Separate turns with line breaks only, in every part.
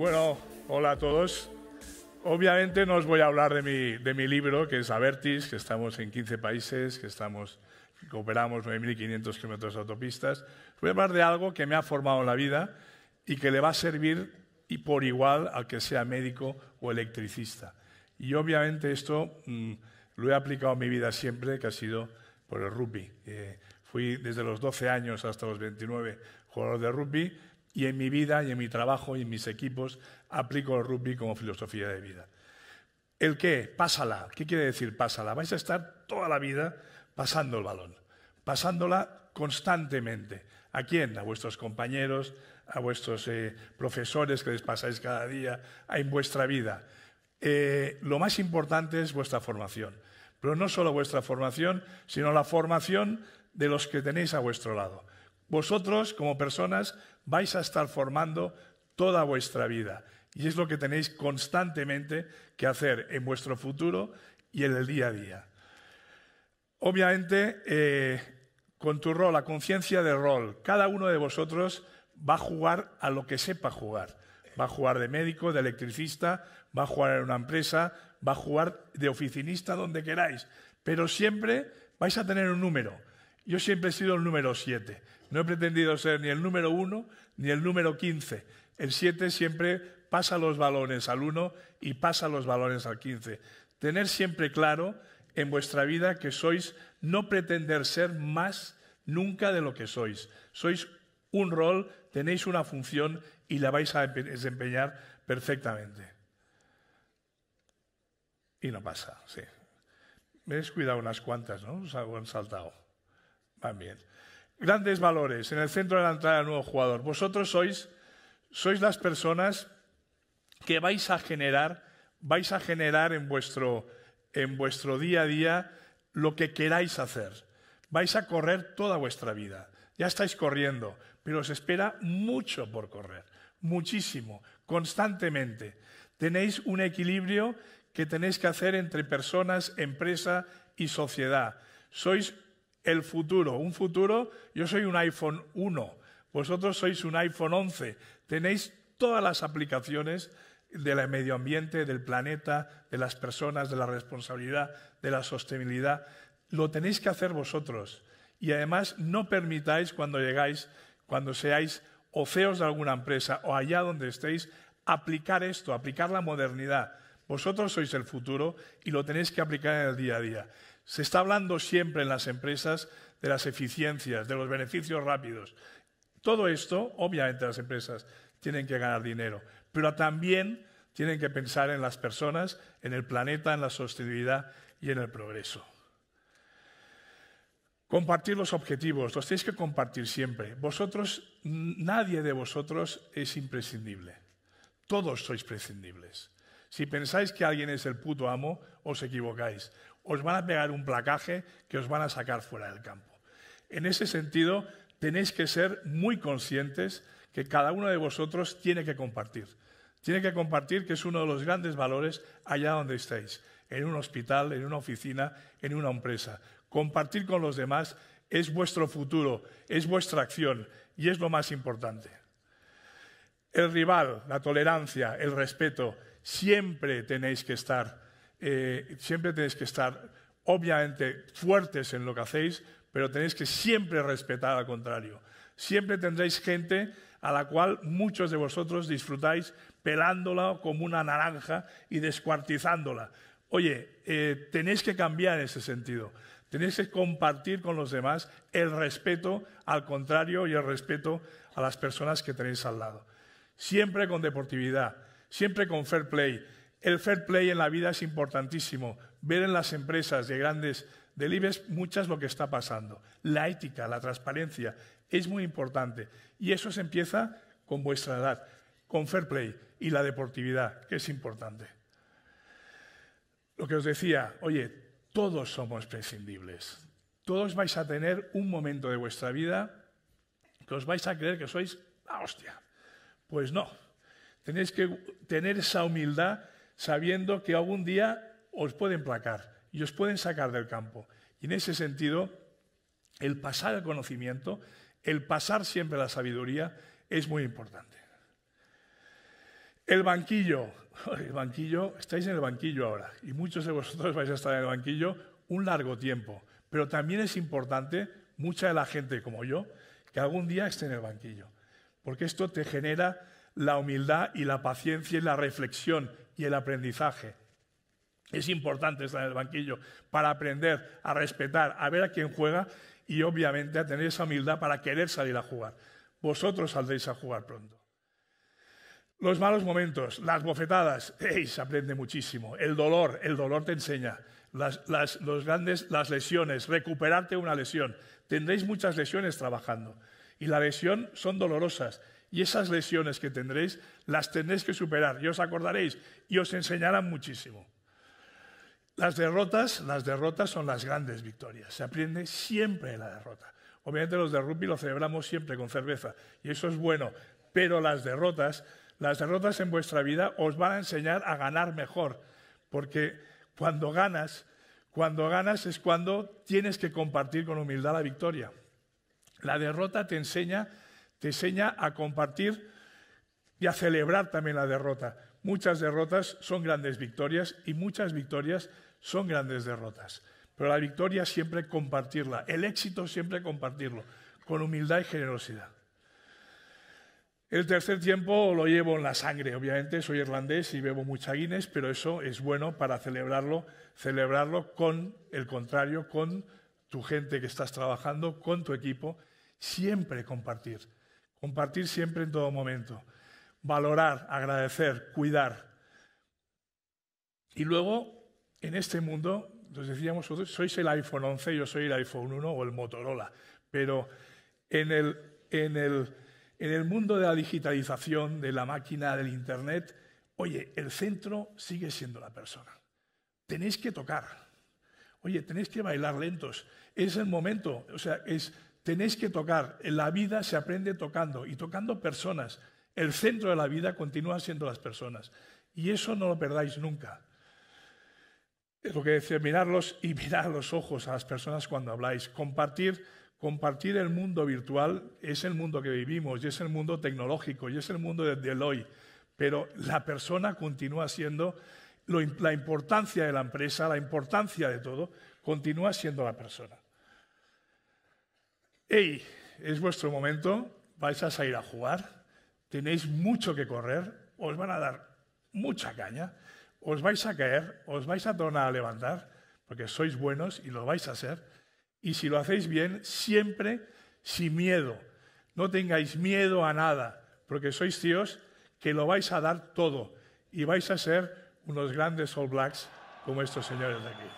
Bueno, hola a todos. Obviamente no os voy a hablar de mi, libro, que es Avertis, que estamos en 15 países, que estamos cooperamos 9.500 kilómetros de autopistas. Voy a hablar de algo que me ha formado en la vida y que le va a servir y por igual al que sea médico o electricista. Y obviamente esto mm, lo he aplicado en mi vida siempre, que ha sido por el rugby. Eh, fui desde los 12 años hasta los 29 jugador de rugby y en mi vida y en mi trabajo y en mis equipos aplico el rugby como filosofía de vida. ¿El qué? Pásala. ¿Qué quiere decir pásala? Vais a estar toda la vida pasando el balón, pasándola constantemente. ¿A quién? A vuestros compañeros, a vuestros eh, profesores que les pasáis cada día, en vuestra vida. Eh, lo más importante es vuestra formación, pero no solo vuestra formación, sino la formación de los que tenéis a vuestro lado vosotros como personas vais a estar formando toda vuestra vida. Y es lo que tenéis constantemente que hacer en vuestro futuro y en el día a día. Obviamente, eh, con tu rol, la conciencia de rol, cada uno de vosotros va a jugar a lo que sepa jugar. Va a jugar de médico, de electricista, va a jugar en una empresa, va a jugar de oficinista donde queráis. Pero siempre vais a tener un número. Yo siempre he sido el número 7. No he pretendido ser ni el número uno ni el número quince. El siete siempre pasa los balones al uno y pasa los balones al quince. Tener siempre claro en vuestra vida que sois, no pretender ser más nunca de lo que sois. Sois un rol, tenéis una función y la vais a desempeñar perfectamente. Y no pasa, sí. Me he descuidado unas cuantas, ¿no? Os han saltado. Van bien grandes valores en el centro de la entrada del nuevo jugador. Vosotros sois, sois las personas que vais a generar, vais a generar en vuestro, en vuestro día a día lo que queráis hacer. Vais a correr toda vuestra vida. Ya estáis corriendo, pero os espera mucho por correr, muchísimo, constantemente. Tenéis un equilibrio que tenéis que hacer entre personas, empresa y sociedad. Sois el futuro. Un futuro, yo soy un iPhone 1, vosotros sois un iPhone 11, tenéis todas las aplicaciones del medio ambiente, del planeta, de las personas, de la responsabilidad, de la sostenibilidad. Lo tenéis que hacer vosotros. Y además no permitáis cuando llegáis, cuando seáis o e de alguna empresa o allá donde estéis, aplicar esto, aplicar la modernidad vosotros sois el futuro y lo tenéis que aplicar en el día a día. Se está hablando siempre en las empresas de las eficiencias, de los beneficios rápidos. Todo esto, obviamente las empresas tienen que ganar dinero, pero también tienen que pensar en las personas, en el planeta, en la sostenibilidad y en el progreso. Compartir los objetivos, los tenéis que compartir siempre. Vosotros, nadie de vosotros es imprescindible. Todos sois prescindibles. Si pensáis que alguien es el puto amo, os equivocáis. Os van a pegar un placaje que os van a sacar fuera del campo. En ese sentido, tenéis que ser muy conscientes que cada uno de vosotros tiene que compartir. Tiene que compartir que es uno de los grandes valores allá donde estáis, en un hospital, en una oficina, en una empresa. Compartir con los demás es vuestro futuro, es vuestra acción y es lo más importante. El rival, la tolerancia, el respeto, siempre tenéis que estar, eh, siempre tenéis que estar, obviamente, fuertes en lo que hacéis, pero tenéis que siempre respetar al contrario. Siempre tendréis gente a la cual muchos de vosotros disfrutáis pelándola como una naranja y descuartizándola. Oye, eh, tenéis que cambiar en ese sentido. Tenéis que compartir con los demás el respeto al contrario y el respeto a las personas que tenéis al lado. Siempre con deportividad siempre con fair play. El fair play en la vida es importantísimo. Ver en las empresas de grandes delibes muchas lo que está pasando. La ética, la transparencia, es muy importante. Y eso se empieza con vuestra edad, con fair play y la deportividad, que es importante. Lo que os decía, oye, todos somos prescindibles. Todos vais a tener un momento de vuestra vida que os vais a creer que sois la hostia. Pues no, Tenéis que tener esa humildad sabiendo que algún día os pueden placar y os pueden sacar del campo. Y en ese sentido, el pasar el conocimiento, el pasar siempre la sabiduría, es muy importante. El banquillo, el banquillo, estáis en el banquillo ahora y muchos de vosotros vais a estar en el banquillo un largo tiempo, pero también es importante, mucha de la gente como yo, que algún día esté en el banquillo, porque esto te genera la humildad y la paciencia y la reflexión y el aprendizaje. Es importante estar en el banquillo para aprender a respetar, a ver a quién juega y obviamente a tener esa humildad para querer salir a jugar. Vosotros saldréis a jugar pronto. Los malos momentos, las bofetadas, se aprende muchísimo. El dolor, el dolor te enseña. Las, los grandes, las lesiones, recuperarte una lesión. Tendréis muchas lesiones trabajando y la lesión son dolorosas y esas lesiones que tendréis las tendréis que superar y os acordaréis y os enseñarán muchísimo. Las derrotas, las derrotas son las grandes victorias. Se aprende siempre de la derrota. Obviamente los de rugby lo celebramos siempre con cerveza y eso es bueno, pero las derrotas, las derrotas en vuestra vida os van a enseñar a ganar mejor, porque cuando ganas, cuando ganas es cuando tienes que compartir con humildad la victoria. La derrota te enseña te enseña a compartir y a celebrar también la derrota. Muchas derrotas son grandes victorias y muchas victorias son grandes derrotas. Pero la victoria siempre compartirla, el éxito siempre compartirlo, con humildad y generosidad. El tercer tiempo lo llevo en la sangre, obviamente, soy irlandés y bebo mucha Guinness, pero eso es bueno para celebrarlo, celebrarlo con el contrario, con tu gente que estás trabajando, con tu equipo, siempre compartir. Compartir siempre en todo momento. Valorar, agradecer, cuidar. Y luego, en este mundo, nos decíamos, sois el iPhone 11, yo soy el iPhone 1 o el Motorola. Pero en el, en el mundo de la digitalización, de la máquina, del Internet, oye, el centro sigue siendo la persona. Tenéis que tocar. Oye, tenéis que bailar lentos. Es el momento. O sea, es tenéis que tocar. La vida se aprende tocando y tocando personas. El centro de la vida continúa siendo las personas. Y eso no lo perdáis nunca. Es lo que decía, mirarlos y mirar los ojos a las personas cuando habláis. Compartir, compartir el mundo virtual es el mundo que vivimos y es el mundo tecnológico y es el mundo del de hoy. Pero la persona continúa siendo, la importancia de la empresa, la importancia de todo, continúa siendo la persona. Ey, es vuestro momento, vais a salir a jugar, tenéis mucho que correr, os van a dar mucha caña, os vais a caer, os vais a tornar a levantar, porque sois buenos y lo vais a hacer. Y si lo hacéis bien, siempre sin miedo. No tengáis miedo a nada, porque sois tíos que lo vais a dar todo y vais a ser unos grandes All Blacks como estos señores de aquí.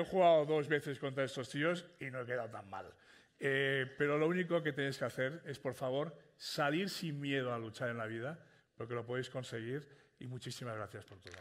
he jugado dos veces contra estos tíos y no he quedado tan mal. Eh, pero lo único que tenéis que hacer es, por favor, salir sin miedo a luchar en la vida, porque lo podéis conseguir. Y muchísimas gracias por todo.